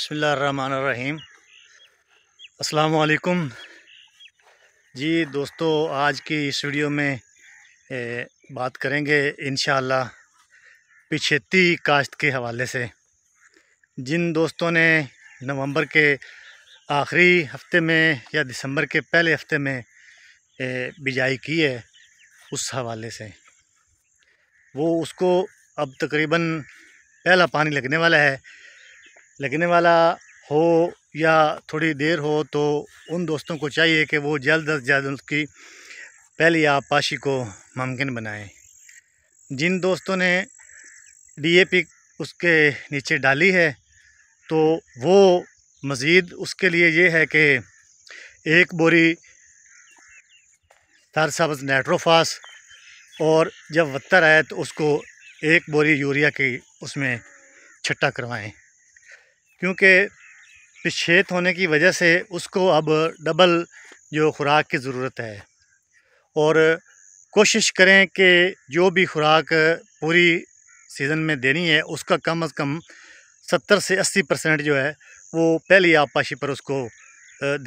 बसमीम अलकुम जी दोस्तों आज की इस वीडियो में ए, बात करेंगे इन पिछेती काश्त के हवाले से जिन दोस्तों ने नवंबर के आखिरी हफ्ते में या दिसंबर के पहले हफ्ते में ए, बिजाई की है उस हवाले से वो उसको अब तकरीबन पहला पानी लगने वाला है लगने वाला हो या थोड़ी देर हो तो उन दोस्तों को चाहिए कि वो जल्द अज जल्द उसकी पहली आबपाशी को मुमकिन बनाएं जिन दोस्तों ने डीएपी उसके नीचे डाली है तो वो मज़ीद उसके लिए ये है कि एक बोरी सब्ज़ नेट्रोफास और जब वत्तर आए तो उसको एक बोरी यूरिया की उसमें छट्टा करवाएं क्योंकि पिछेत होने की वजह से उसको अब डबल जो खुराक की ज़रूरत है और कोशिश करें कि जो भी खुराक पूरी सीज़न में देनी है उसका कम अज़ कम सत्तर से अस्सी परसेंट जो है वो पहली आबपाशी पर उसको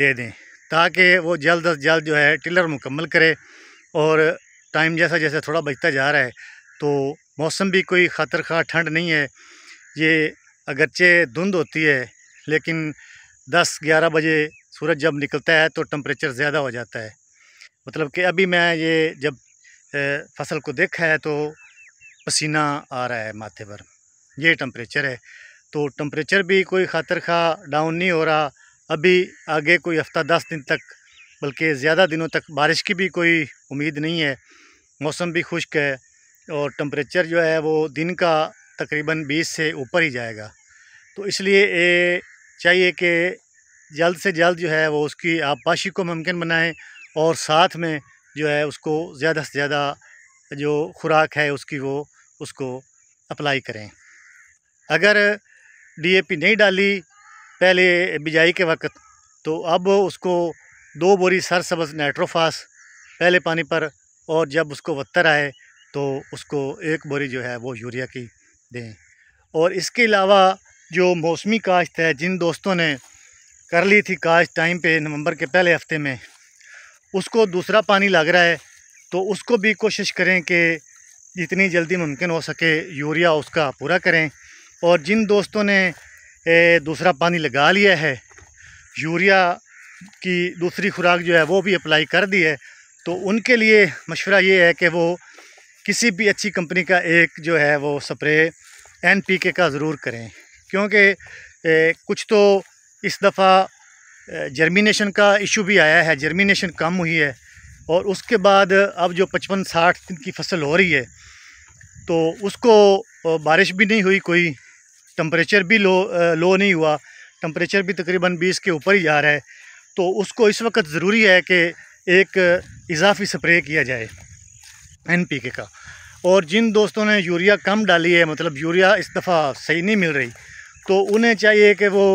दे दें ताकि वो जल्द अज जल्द जो है टिलर मुकम्मल करे और टाइम जैसा जैसा थोड़ा बचता जा रहा है तो मौसम भी कोई ख़ातर खा ठंड नहीं है ये अगरचे धुंध होती है लेकिन 10-11 बजे सूरज जब निकलता है तो टम्परेचर ज़्यादा हो जाता है मतलब कि अभी मैं ये जब फसल को देखा है तो पसीना आ रहा है माथे पर ये टम्परेचर है तो टम्परेचर भी कोई खातर खा डाउन नहीं हो रहा अभी आगे कोई हफ़्ता दस दिन तक बल्कि ज़्यादा दिनों तक बारिश की भी कोई उम्मीद नहीं है मौसम भी खुश्क है और टम्परेचर जो है वो दिन का तकरीबन 20 से ऊपर ही जाएगा तो इसलिए ये चाहिए कि जल्द से जल्द जो है वो उसकी आबपाशी को मुमकिन बनाएं और साथ में जो है उसको ज़्यादा से ज़्यादा जो खुराक है उसकी वो उसको अप्लाई करें अगर डीएपी नहीं डाली पहले बिजाई के वक्त तो अब उसको दो बोरी सरसब्ज़ नाइट्रोफास पहले पानी पर और जब उसको वत्तर आए तो उसको एक बोरी जो है वो यूरिया की दें और इसके अलावा जो मौसमी काश्त है जिन दोस्तों ने कर ली थी काश्त टाइम पे नवंबर के पहले हफ्ते में उसको दूसरा पानी लग रहा है तो उसको भी कोशिश करें कि जितनी जल्दी मुमकिन हो सके यूरिया उसका पूरा करें और जिन दोस्तों ने दूसरा पानी लगा लिया है यूरिया की दूसरी खुराक जो है वो भी अप्लाई कर दी है तो उनके लिए मशवरा ये है कि वो किसी भी अच्छी कंपनी का एक जो है वो स्प्रे एन पी के का ज़रूर करें क्योंकि कुछ तो इस दफ़ा जर्मिनेशन का इशू भी आया है जर्मिनेशन कम हुई है और उसके बाद अब जो पचपन साठ दिन की फसल हो रही है तो उसको बारिश भी नहीं हुई कोई टम्परेचर भी लो लो नहीं हुआ टम्परेचर भी तकरीबन 20 के ऊपर ही जा रहा है तो उसको इस वक्त ज़रूरी है कि एक इजाफी स्प्रे किया जाए एन पी के का और जिन दोस्तों ने यूरिया कम डाली है मतलब यूरिया इस दफ़ा सही नहीं मिल रही तो उन्हें चाहिए कि वो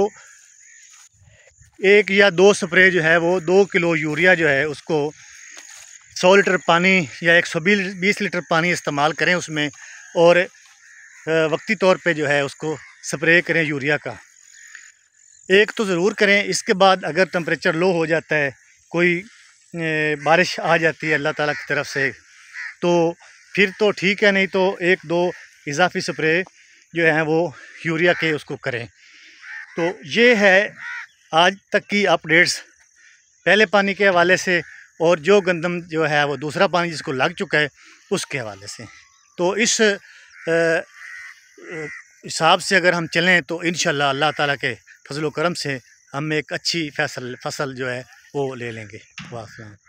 एक या दो स्प्रे जो है वो दो किलो यूरिया जो है उसको सौ लीटर पानी या एक सौ बीस लीटर पानी इस्तेमाल करें उसमें और वक्ती तौर पे जो है उसको स्प्रे करें यूरिया का एक तो ज़रूर करें इसके बाद अगर टम्परेचर लो हो जाता है कोई बारिश आ जाती है अल्लाह ताला की तरफ से तो फिर तो ठीक है नहीं तो एक दो इजाफी स्प्रे जो है वो यूरिया के उसको करें तो ये है आज तक की अपडेट्स पहले पानी के हवाले से और जो गंदम जो है वो दूसरा पानी जिसको लग चुका है उसके हवाले से तो इस हिसाब से अगर हम चलें तो इन अल्लाह ताला के फजल करम से हम एक अच्छी फसल फसल जो है वो ले लेंगे वाह